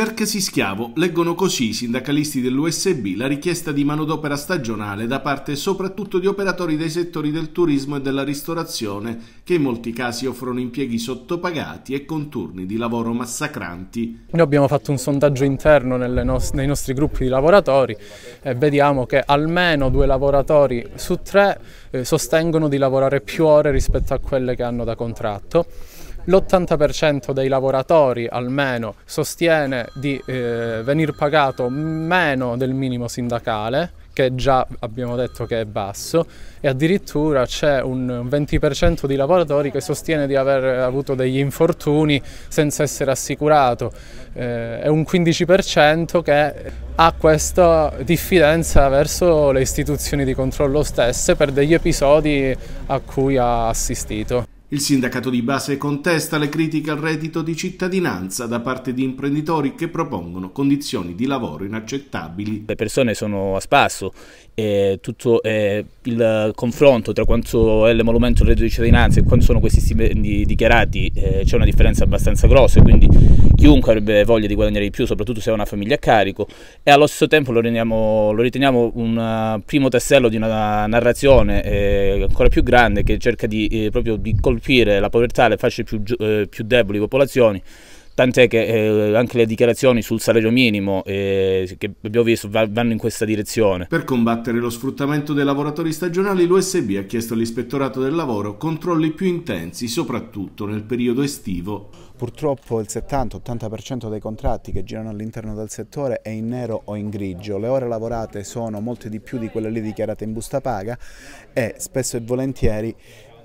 Cercasi schiavo, leggono così i sindacalisti dell'USB la richiesta di manodopera stagionale da parte soprattutto di operatori dei settori del turismo e della ristorazione che in molti casi offrono impieghi sottopagati e con turni di lavoro massacranti. Noi abbiamo fatto un sondaggio interno nost nei nostri gruppi di lavoratori e vediamo che almeno due lavoratori su tre eh, sostengono di lavorare più ore rispetto a quelle che hanno da contratto l'80% dei lavoratori almeno sostiene di eh, venir pagato meno del minimo sindacale, che già abbiamo detto che è basso, e addirittura c'è un 20% di lavoratori che sostiene di aver avuto degli infortuni senza essere assicurato, eh, e un 15% che ha questa diffidenza verso le istituzioni di controllo stesse per degli episodi a cui ha assistito. Il sindacato di base contesta le critiche al reddito di cittadinanza da parte di imprenditori che propongono condizioni di lavoro inaccettabili. Le persone sono a spasso, eh, tutto è il confronto tra quanto è l'emolumento del reddito di cittadinanza e quanto sono questi stipendi dichiarati eh, c'è una differenza abbastanza grossa, quindi chiunque avrebbe voglia di guadagnare di più, soprattutto se ha una famiglia a carico, e allo stesso tempo lo, reniamo, lo riteniamo un eh, primo tassello di una narrazione eh, ancora più grande che cerca di, eh, proprio di colpire colpire la povertà le fasce più, eh, più deboli popolazioni, tant'è che eh, anche le dichiarazioni sul salario minimo eh, che abbiamo visto vanno in questa direzione. Per combattere lo sfruttamento dei lavoratori stagionali l'USB ha chiesto all'Ispettorato del Lavoro controlli più intensi, soprattutto nel periodo estivo. Purtroppo il 70-80% dei contratti che girano all'interno del settore è in nero o in grigio, le ore lavorate sono molte di più di quelle lì dichiarate in busta paga e spesso e volentieri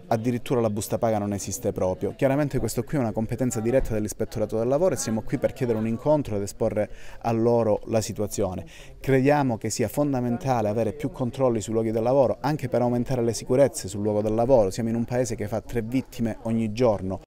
addirittura la busta paga non esiste proprio. Chiaramente questo qui è una competenza diretta dell'ispettorato del lavoro e siamo qui per chiedere un incontro ed esporre a loro la situazione. Crediamo che sia fondamentale avere più controlli sui luoghi del lavoro anche per aumentare le sicurezze sul luogo del lavoro. Siamo in un paese che fa tre vittime ogni giorno